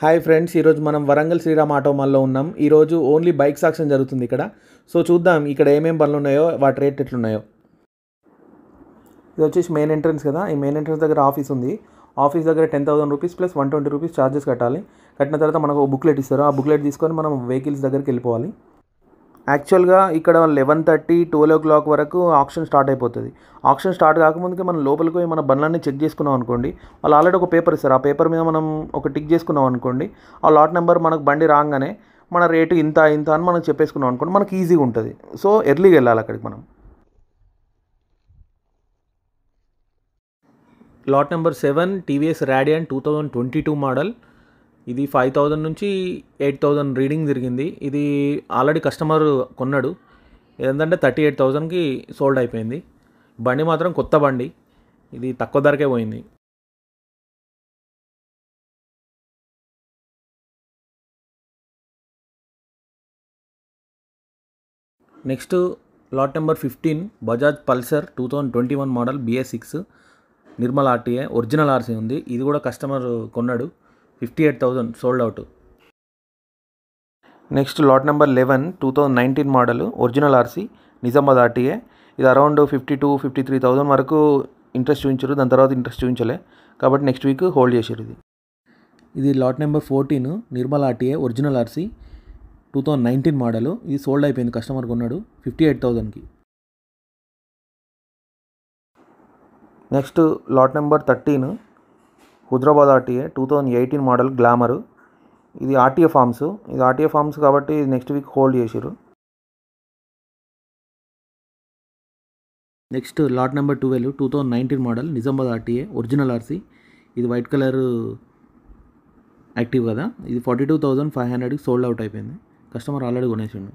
hi friends ఈరోజు మనం వరంగల్ శ్రీరామ్ ఆటోమాల్లో ఉన్నాం ఈరోజు ఓన్లీ బైక్ సాక్షన్ జరుగుతుంది ఇక్కడ సో చూద్దాం ఇక్కడ ఏమేం పనులు ఉన్నాయో వాటి రేట్ ఎట్లున్నాయో ఇది వచ్చేసి మెయిన్ ఎంట్రన్స్ కదా ఈ మెయిన్ ఎంట్రన్స్ దగ్గర ఆఫీస్ ఉంది ఆఫీస్ దగ్గర ten thousand rupees plus one twenty rupees charges కట్టాలి కట్టిన తర్వాత మనకు బుక్లెట్ ఇస్తారు ఆ బుక్లెట్ తీసుకొని మనం వెహికల్స్ దగ్గరికి వెళ్ళిపోవాలి యాక్చువల్గా ఇక్కడ eleven thirty twelve o'clock వరకు ఆప్షన్ స్టార్ట్ అయిపోతుంది ఆప్షన్ స్టార్ట్ కాకముందుకే మనం లోపలికి మన బండ్లన్నీ చెక్ చేసుకున్నాం అనుకోండి వాళ్ళు ఆల్రెడీ ఒక పేపర్ ఇస్తారు ఆ పేపర్ మీద మనం ఒక టిక్ చేసుకున్నాం అనుకోండి ఆ లాట్ నెంబర్ మనకు బండి రాగానే మన రేటు ఇంత ఇంత అని మనం చెప్పేసుకున్నాం అనుకోండి మనకి ఈజీగా ఉంటుంది సో ఎర్లీగా వెళ్ళాలి అక్కడికి మనం lot number seven TVS Radeon two thousand twenty two model ఇది ఫైవ్ థౌజండ్ నుంచి ఎయిట్ థౌజండ్ రీడింగ్ తిరిగింది ఇది ఆల్రెడీ కస్టమర్ కొన్నాడు ఏంటంటే థర్టీ ఎయిట్ థౌజండ్కి సోల్డ్ అయిపోయింది బండి మాత్రం కొత్త బండి ఇది తక్కువ ధరకే పోయింది next lot number fifteen Bajaj Pulsar two thousand twenty one model BS six Nirmal RTA original RC ఉంది ఇది కూడా కస్టమర్ కొన్నాడు fifty eight thousand sold out next lot number eleven two thousand nineteen model original RC Nizamabad RTA ఇది around fifty two fifty three thousand వరకు interest చూపించారు దాని తర్వాత interest చూపించలే కాబట్టి నెక్స్ట్ వీక్ హోల్డ్ చేశారు ఇది ఇది lot number fourteen Nirmal RTA original RC two thousand nineteen model ఇది సోల్డ్ అయిపోయింది కస్టమర్కి ఉన్నాడు ఫిఫ్టీ ఎయిట్ థౌజండ్కి next lot number thirteen Hyderabad RTA two thousand eighteen model glamour ఇది ఆర్టీఏ ఫామ్స్ ఇది ఆర్టీఏ ఫామ్స్ కాబట్టి నెక్స్ట్ వీక్ హోల్డ్ చేసిరు next lot number twelve two thousand nineteen model Nizamabad RTA original RC ఇది white colour active కదా ఇది forty two thousand five హండ్రెడ్కి sold out అయిపోయింది customer already కొనేసిండు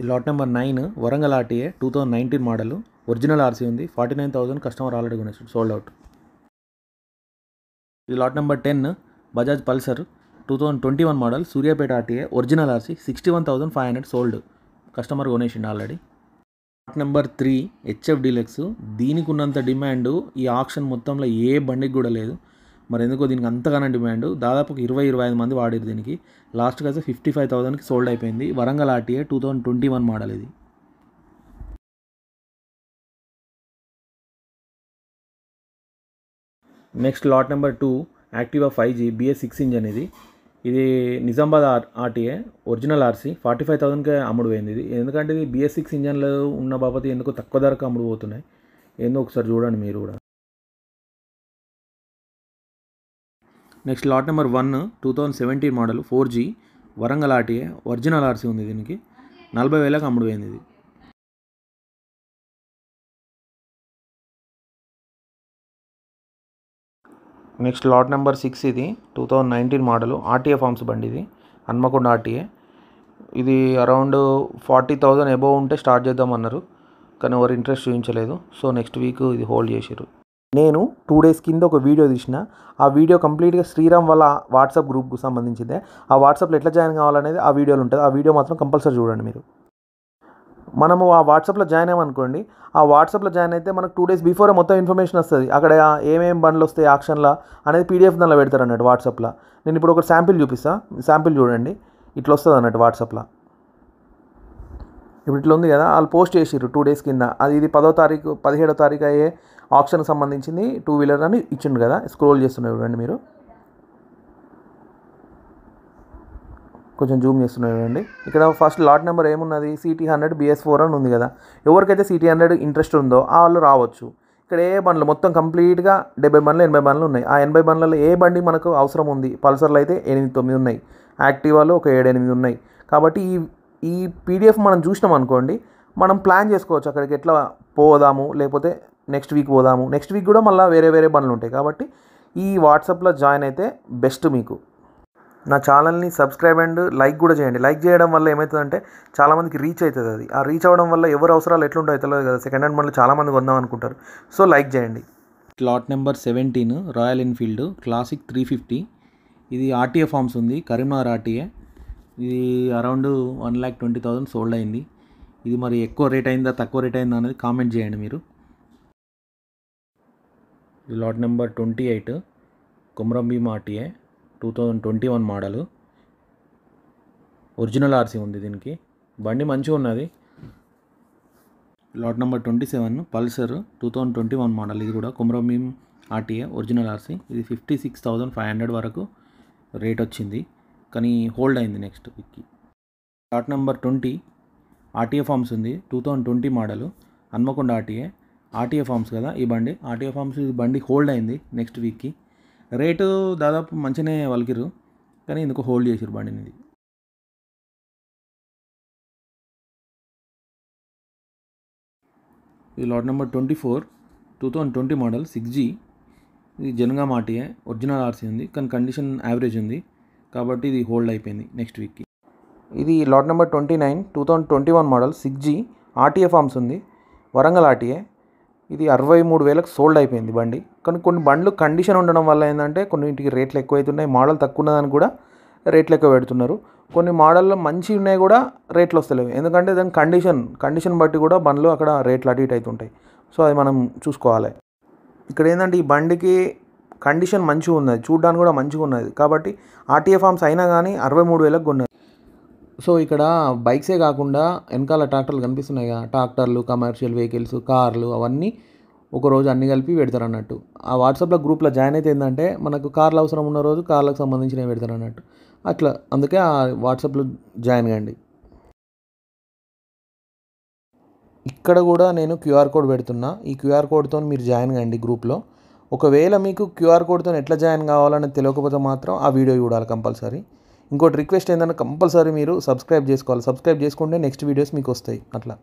ఈ lot number nine Warangal RTA two thousand nineteen model original RC ఉంది forty nine thousand customer already కొనేసాడు sold out ఈ lot number ten Bajaj Pulsar two thousand twenty one model Suryapet RTA original RC sixty one thousand five hundred sold customer కొనేసిండు already lot number three HF Deluxe దీనికి ఉన్నంత demand ఈ option మొత్తంలో ఏ బండికి కూడా లేదు మరి ఎందుకో దీనికి అంతగానో డిమాండ్ దాదాపు ఇరవై ఇరవై ఐదు మంది వాడారు దీనికి లాస్ట్కి అయితే ఫిఫ్టీ ఫైవ్ థౌసండ్కి సోల్డ్ అయిపోయింది Warangal RTA two thousand twenty one model ఇది next lot number two Activa five G BS six engine ఇది ఇది Nizamabad R RTA original RC forty five థౌసండ్కే అమ్ముడు పోయింది ఇది ఎందుకంటే ఇది బిఎస్ సిక్స్ ఇంజన్లో ఉన్న బాబతి ఎందుకు తక్కువ ధరకు అమ్ముడు పోతున్నాయి ఏందో ఒకసారి చూడండి మీరు కూడా next lot number one two thousand seventeen model four G Warangal RTA original RC ఉంది దీనికి నలభై వేలకు పోయింది ఇది నెక్స్ట్ లాట్ నెంబర్ సిక్స్ ఇది two thousand nineteen model RTA forms బండి ఇది హన్మకొండ ఆర్టీఏ ఇది అరౌండ్ ఫార్టీ థౌజండ్ అబోవ్ ఉంటే స్టార్ట్ చేద్దామన్నారు కానీ ఎవరు ఇంట్రెస్ట్ చూపించలేదు సో నెక్స్ట్ వీక్ ఇది హోల్డ్ చేసారు నేను టూ డేస్ కింద ఒక వీడియో తీసిన ఆ వీడియో కంప్లీట్గా శ్రీరామ్ వాళ్ళ వాట్సాప్ గ్రూప్కు సంబంధించిందే ఆ వాట్సాప్లో ఎట్లా జాయిన్ కావాలనేది ఆ వీడియోలో ఉంటుంది ఆ వీడియో మాత్రం కంపల్సరీ చూడండి మీరు మనము ఆ వాట్సాప్లో జాయిన్ అయ్యామనుకోండి ఆ వాట్సాప్లో జాయిన్ అయితే మనకు టూ డేస్ బిఫోరే మొత్తం ఇన్ఫర్మేషన్ వస్తుంది అక్కడ ఏమేమి బండ్లు వస్తాయి ఆక్షన్లా అనేది పీడిఎఫ్ దానిలో పెడతారు అన్నట్టు వాట్సాప్లో నేను ఇప్పుడు ఒక శాంపిల్ చూపిస్తా శాంపిల్ చూడండి ఇట్లా వస్తుంది అన్నట్టు వాట్సాప్లో ఇప్పుడు ఇట్లా ఉంది కదా వాళ్ళు పోస్ట్ చేసిర్రు టూ డేస్ కింద అది ఇది పదో తారీఖు పదిహేడో తారీఖు అయ్యే ఆప్షన్కి సంబంధించింది టూ వీలర్ అని ఇచ్చిండు కదా స్క్రోల్ చేస్తున్నారు చూడండి మీరు కొంచెం జూమ్ చేస్తున్నారు చూడండి ఇక్కడ ఫస్ట్ లాట్ నెంబర్ ఏమున్నది సిటీ హండ్రెడ్ బిఎస్ ఫోర్ అని ఉంది కదా ఎవరికైతే సిటీ హండ్రెడ్ ఇంట్రెస్ట్ ఉందో ఆ వాళ్ళు రావచ్చు ఇక్కడ ఏ బండ్లు మొత్తం కంప్లీట్గా డెబ్బై బండ్లు ఎనభై బండ్లు ఉన్నాయి ఆ ఎనభై బండ్లలో ఏ బండి మనకు అవసరం ఉంది పల్సర్లు అయితే ఎనిమిది తొమ్మిది ఉన్నాయి యాక్టివాలు ఒక ఏడు ఎనిమిది ఉన్నాయి కాబట్టి ఈ ఈ పీడిఎఫ్ మనం చూసినాం అనుకోండి మనం ప్లాన్ చేసుకోవచ్చు అక్కడికి ఎట్లా పోదాము లేకపోతే నెక్స్ట్ వీక్ పోదాము నెక్స్ట్ వీక్ కూడా మళ్ళీ వేరే వేరే పనులు ఉంటాయి కాబట్టి ఈ వాట్సాప్లో జాయిన్ అయితే బెస్ట్ మీకు నా ఛానల్ని సబ్స్క్రైబ్ అండ్ లైక్ కూడా చేయండి లైక్ చేయడం వల్ల ఏమవుతుందంటే చాలామందికి రీచ్ అవుతుంది అది ఆ రీచ్ అవ్వడం వల్ల ఎవరు అవసరాలు ఎట్లుంటో తెలియదు కదా సెకండ్ హ్యాండ్ మళ్ళీ చాలామంది కొందాం అనుకుంటారు సో లైక్ చేయండి lot number seventeen Royal Enfield classic three fifty ఇది ఆర్టీఏ ఫామ్స్ ఉంది కరీంనగర్ ఆర్టీఏ ఇది around one lakh twenty thousand sold అయింది ఇది మరి ఎక్కువ రేట్ అయిందా తక్కువ రేట్ అయిందా అనేది కామెంట్ చేయండి మీరు ఇది lot number twenty eight Komaram Bheem RTA two thousand twenty one model original RC ఉంది దీనికి బండి మంచిగా ఉన్నది lot number twenty seven Pulsar two thousand twenty one model ఇది కూడా కుమ్రమీమ్ ఆర్టీఏ ఒరిజినల్ ఆర్సీ ఇది fifty six thousand five hundred వరకు రేట్ వచ్చింది కానీ హోల్డ్ అయింది నెక్స్ట్ వీక్కి lot number twenty RTA forms ఉంది two thousand twenty model Hanamkonda RTA RTA forms కదా ఈ బండి ఆర్టీఏ ఫార్మ్స్ ఇది బండి హోల్డ్ అయింది నెక్స్ట్ వీక్కి రేటు దాదాపు మంచిగానే వలికిరు కానీ ఎందుకు హోల్డ్ చేసారు బండిని ఇది ఇది lot number twenty four two thousand twenty model six G ఇది జనగా మాటియే ఒరిజినల్ ఆర్సీ ఉంది కానీ కండిషన్ యావరేజ్ ఉంది కాబట్టి ఇది హోల్డ్ అయిపోయింది నెక్స్ట్ వీక్కి ఇది lot number twenty nine two thousand twenty one model six G RTA forms ఉంది వరంగల్ ఆర్టీఏ ఇది అరవై మూడు వేలకు సోల్డ్ అయిపోయింది బండి కానీ కొన్ని బండ్లు కండిషన్ ఉండడం వల్ల ఏంటంటే కొన్నింటికి రేట్లు ఎక్కువ అవుతున్నాయి మోడల్ తక్కువ ఉన్నదని కూడా రేట్లు ఎక్కువ పెడుతున్నారు కొన్ని మోడల్లో మంచి ఉన్నాయి కూడా రేట్లు వస్తలేవు ఎందుకంటే దాని కండిషన్ కండిషన్ బట్టి కూడా బండ్లు అక్కడ రేట్లు అటు ఇటు అవుతుంటాయి సో అది మనం చూసుకోవాలి ఇక్కడ ఏంటంటే ఈ బండికి కండిషన్ మంచిగా ఉన్నది చూడడానికి కూడా మంచిగా ఉన్నది కాబట్టి ఆర్టీఏ ఫామ్స్ అయినా కానీ అరవై మూడు వేలకు కొన్నది సో ఇక్కడ బైక్సే కాకుండా వెనకాల ట్రాక్టర్లు కనిపిస్తున్నాయి కదా ట్రాక్టర్లు కమర్షియల్ వెహికల్స్ కార్లు అవన్నీ ఒకరోజు అన్ని కలిపి పెడతారు అన్నట్టు ఆ వాట్సాప్లో గ్రూప్లో జాయిన్ అయితే ఏంటంటే మనకు కార్లు అవసరం ఉన్న రోజు కార్లకు సంబంధించినవి పెడతారు అన్నట్టు అట్లా అందుకే ఆ వాట్సాప్లో జాయిన్ కండి ఇక్కడ కూడా నేను క్యూఆర్ కోడ్ పెడుతున్నా ఈ క్యూఆర్ కోడ్తో మీరు జాయిన్ కండి గ్రూప్లో ఒకవేళ మీకు క్యూఆర్ కోడ్తో ఎట్లా జాయిన్ కావాలని తెలియకపోతే మాత్రం ఆ వీడియో చూడాలి కంపల్సరీ ఇంకోటి రిక్వెస్ట్ ఏంటంటే కంపల్సరీ మీరు సబ్స్క్రైబ్ చేసుకోవాలి సబ్స్క్రైబ్ చేసుకుంటే నెక్స్ట్ వీడియోస్ మీకు వస్తాయి అట్లా